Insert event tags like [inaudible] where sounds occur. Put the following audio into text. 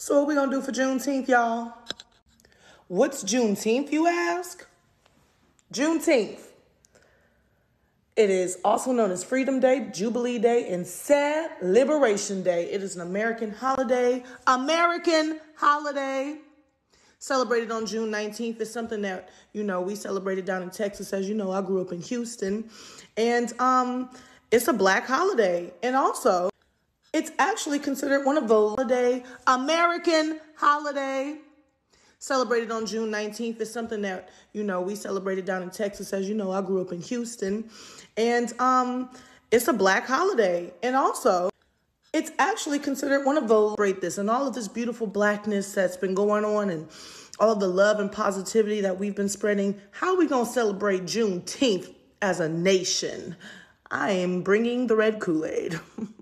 So what we gonna do for Juneteenth, y'all? What's Juneteenth, you ask? Juneteenth. It is also known as Freedom Day, Jubilee Day, and Sad Liberation Day. It is an American holiday. American holiday celebrated on June 19th. is something that, you know, we celebrated down in Texas. As you know, I grew up in Houston. And um, it's a black holiday. And also, it's actually considered one of the holiday, American holiday celebrated on June 19th. is something that, you know, we celebrated down in Texas. As you know, I grew up in Houston. And um, it's a black holiday. And also, it's actually considered one of the great this and all of this beautiful blackness that's been going on and all the love and positivity that we've been spreading. How are we going to celebrate Juneteenth as a nation? I am bringing the red Kool-Aid. [laughs]